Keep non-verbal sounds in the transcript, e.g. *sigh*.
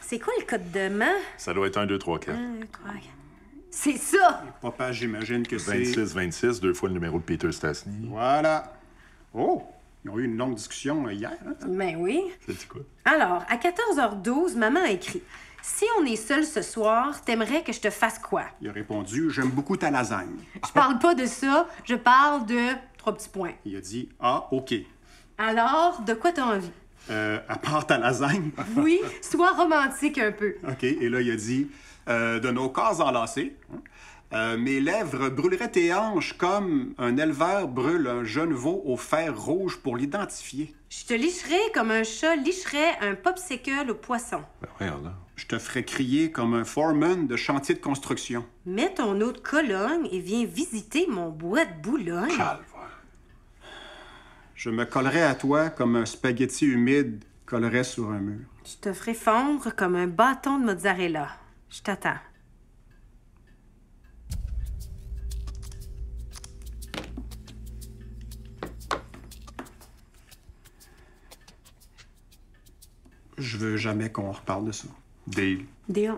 C'est quoi? le code de main? Ça doit être 1, 2, 3, 4. C'est ça! papa, j'imagine que c'est... 26, 26, deux fois le numéro de Peter Stasny. Voilà. Oh! Ils ont eu une longue discussion euh, hier. Hein? Ben oui. C'est quoi? Alors, à 14h12, maman a écrit Si on est seul ce soir, t'aimerais que je te fasse quoi? Il a répondu J'aime beaucoup ta lasagne. Je parle pas de ça, je parle de trois petits points. Il a dit Ah, OK. Alors, de quoi t'as envie? euh, à part ta lasagne. *laughs* oui, sois romantique un peu. OK, et là, il a dit euh, De nos corps enlacés, hein, euh, mes lèvres brûleraient tes hanches comme un éleveur brûle un jeune veau au fer rouge pour l'identifier. Je te licherai comme un chat licherait un popsicle au poisson. Ben, regarde Je te ferai crier comme un foreman de chantier de construction. Mets ton autre colonne et viens visiter mon bois de Boulogne. Je me collerais à toi comme un spaghetti humide collerait sur un mur. Je te ferais fondre comme un bâton de mozzarella. Je t'attends. Je veux jamais qu'on reparle de ça. Deal. Deal.